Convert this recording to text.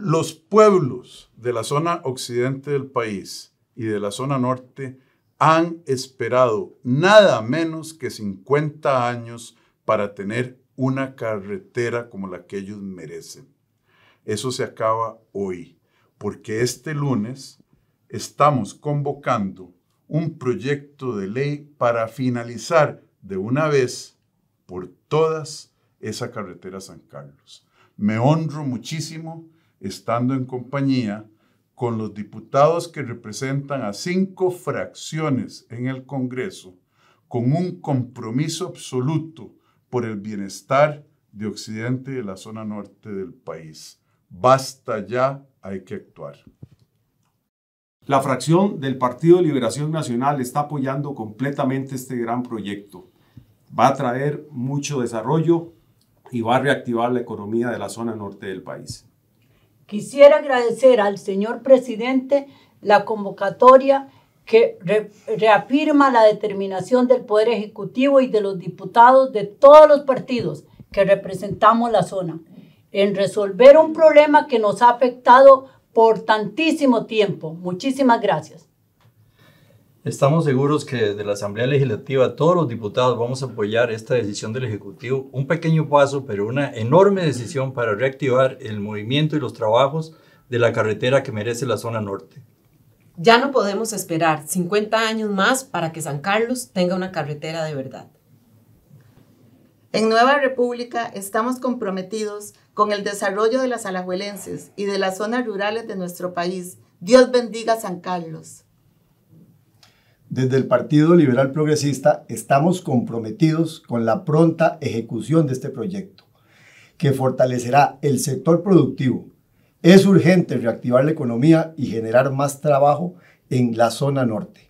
Los pueblos de la zona occidente del país y de la zona norte han esperado nada menos que 50 años para tener una carretera como la que ellos merecen. Eso se acaba hoy, porque este lunes estamos convocando un proyecto de ley para finalizar de una vez por todas esa carretera San Carlos. Me honro muchísimo estando en compañía con los diputados que representan a cinco fracciones en el Congreso, con un compromiso absoluto por el bienestar de Occidente y de la zona norte del país. Basta ya, hay que actuar. La fracción del Partido Liberación Nacional está apoyando completamente este gran proyecto. Va a traer mucho desarrollo y va a reactivar la economía de la zona norte del país. Quisiera agradecer al señor presidente la convocatoria que reafirma la determinación del Poder Ejecutivo y de los diputados de todos los partidos que representamos la zona en resolver un problema que nos ha afectado por tantísimo tiempo. Muchísimas gracias. Estamos seguros que desde la Asamblea Legislativa todos los diputados vamos a apoyar esta decisión del Ejecutivo. Un pequeño paso, pero una enorme decisión para reactivar el movimiento y los trabajos de la carretera que merece la zona norte. Ya no podemos esperar 50 años más para que San Carlos tenga una carretera de verdad. En Nueva República estamos comprometidos con el desarrollo de las alajuelenses y de las zonas rurales de nuestro país. Dios bendiga San Carlos. Desde el Partido Liberal Progresista estamos comprometidos con la pronta ejecución de este proyecto, que fortalecerá el sector productivo. Es urgente reactivar la economía y generar más trabajo en la zona norte.